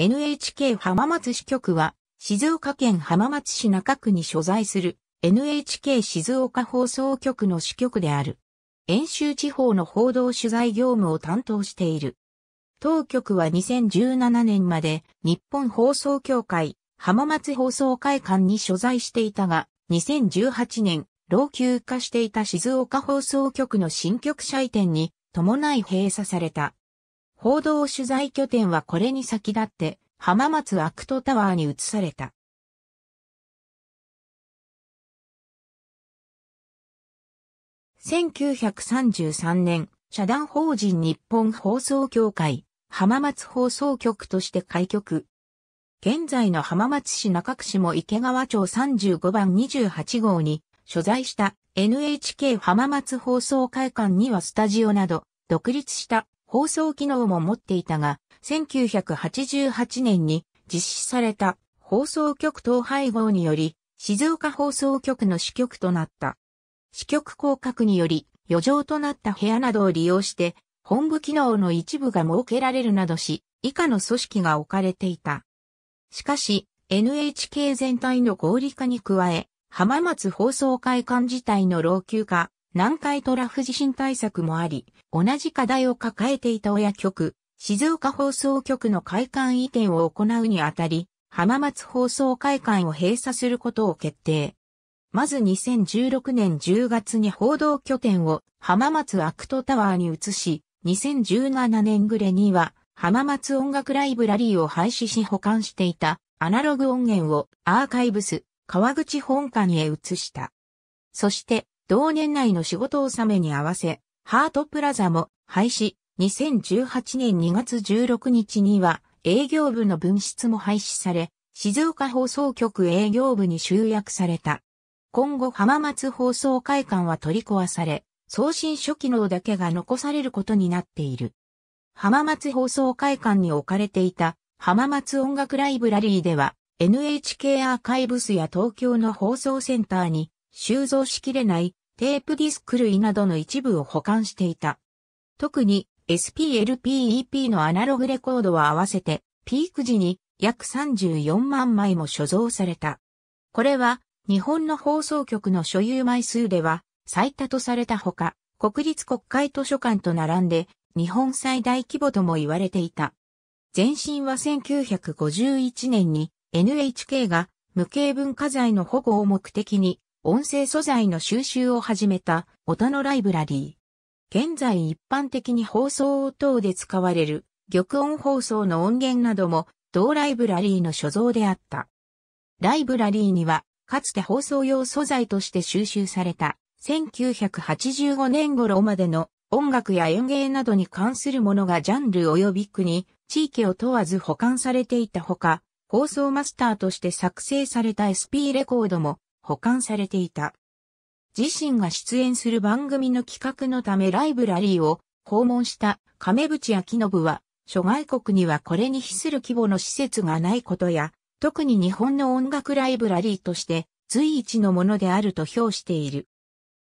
NHK 浜松支局は、静岡県浜松市中区に所在する NHK 静岡放送局の支局である。演習地方の報道取材業務を担当している。当局は2017年まで日本放送協会浜松放送会館に所在していたが、2018年、老朽化していた静岡放送局の新局舎移転に伴い閉鎖された。報道取材拠点はこれに先立って浜松アクトタワーに移された。1933年、社団法人日本放送協会、浜松放送局として開局。現在の浜松市中区市も池川町35番28号に所在した NHK 浜松放送会館にはスタジオなど独立した放送機能も持っていたが、1988年に実施された放送局統廃合により、静岡放送局の支局となった。支局降格により、余剰となった部屋などを利用して、本部機能の一部が設けられるなどし、以下の組織が置かれていた。しかし、NHK 全体の合理化に加え、浜松放送会館自体の老朽化、南海トラフ地震対策もあり、同じ課題を抱えていた親局、静岡放送局の会館移転を行うにあたり、浜松放送会館を閉鎖することを決定。まず2016年10月に報道拠点を浜松アクトタワーに移し、2017年暮れには浜松音楽ライブラリーを廃止し保管していたアナログ音源をアーカイブス川口本館へ移した。そして同年内の仕事納めに合わせ、ハートプラザも廃止、2018年2月16日には営業部の分室も廃止され、静岡放送局営業部に集約された。今後浜松放送会館は取り壊され、送信初期のだけが残されることになっている。浜松放送会館に置かれていた浜松音楽ライブラリーでは NHK アーカイブスや東京の放送センターに収蔵しきれないテープディスク類などの一部を保管していた。特に SPLPEP のアナログレコードは合わせてピーク時に約34万枚も所蔵された。これは日本の放送局の所有枚数では最多とされたほか、国立国会図書館と並んで日本最大規模とも言われていた。前身は1951年に NHK が無形文化財の保護を目的に音声素材の収集を始めた、オタノライブラリー。現在一般的に放送等で使われる、玉音放送の音源なども、同ライブラリーの所蔵であった。ライブラリーには、かつて放送用素材として収集された、1985年頃までの音楽や演芸などに関するものがジャンル及び国、地域を問わず保管されていたほか、放送マスターとして作成された SP レコードも保管されていた。自身が出演する番組の企画のためライブラリーを訪問した亀渕明信は、諸外国にはこれに比する規模の施設がないことや、特に日本の音楽ライブラリーとして随一のものであると評している。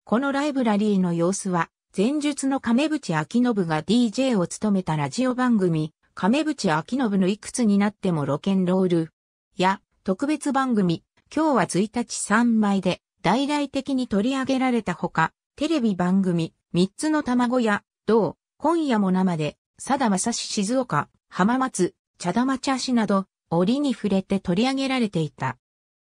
このライブラリーの様子は、前述の亀渕明信が DJ を務めたラジオ番組、亀渕明信のいくつになってもロケンロールや特別番組、今日は1日3枚で大々的に取り上げられたほか、テレビ番組、3つの卵や、同、今夜も生で、さだまさし静岡、浜松、茶玉茶市など、折に触れて取り上げられていた。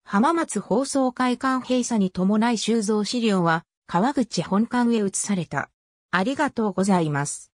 浜松放送会館閉鎖に伴い収蔵資料は、川口本館へ移された。ありがとうございます。